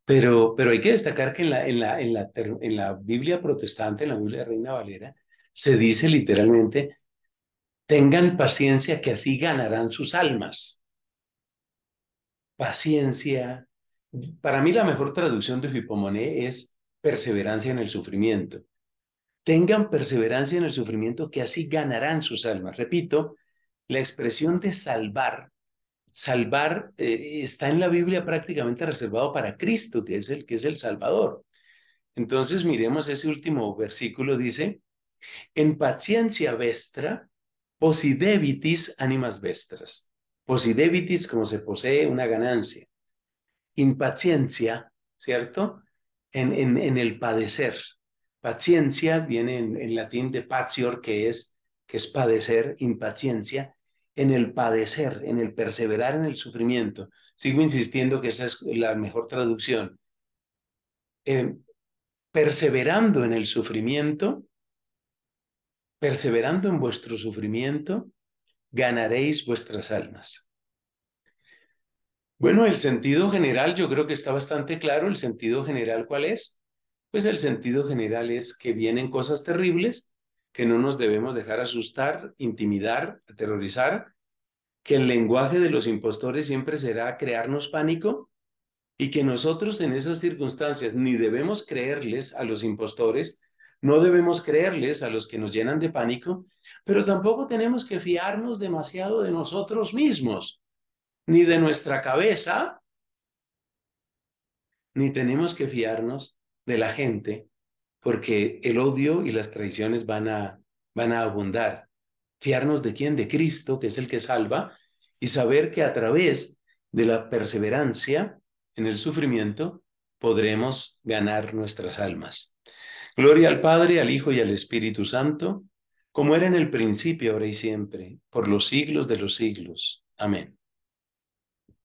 pero, pero hay que destacar que en la, en, la, en, la, en la Biblia protestante, en la Biblia de Reina Valera, se dice literalmente, tengan paciencia que así ganarán sus almas. Paciencia. Para mí la mejor traducción de Hipomoné es perseverancia en el sufrimiento. Tengan perseverancia en el sufrimiento que así ganarán sus almas. Repito, la expresión de salvar salvar eh, está en la Biblia prácticamente reservado para Cristo, que es el que es el Salvador. Entonces miremos ese último versículo, dice, en paciencia vestra, posidebitis animas vestras. Posidebitis como se posee una ganancia. Impaciencia, ¿cierto? En, en, el padecer. Paciencia viene en, latín de pacior, que es, que es padecer, impaciencia en el padecer, en el perseverar en el sufrimiento. Sigo insistiendo que esa es la mejor traducción. Em, perseverando en el sufrimiento, perseverando en vuestro sufrimiento, ganaréis vuestras almas. Bueno, el sentido general yo creo que está bastante claro. ¿El sentido general cuál es? Pues el sentido general es que vienen cosas terribles que no nos debemos dejar asustar, intimidar, aterrorizar, que el lenguaje de los impostores siempre será crearnos pánico y que nosotros en esas circunstancias ni debemos creerles a los impostores, no debemos creerles a los que nos llenan de pánico, pero tampoco tenemos que fiarnos demasiado de nosotros mismos, ni de nuestra cabeza, ni tenemos que fiarnos de la gente porque el odio y las traiciones van a, van a abundar. Fiarnos de quién? De Cristo, que es el que salva, y saber que a través de la perseverancia en el sufrimiento podremos ganar nuestras almas. Gloria al Padre, al Hijo y al Espíritu Santo, como era en el principio, ahora y siempre, por los siglos de los siglos. Amén.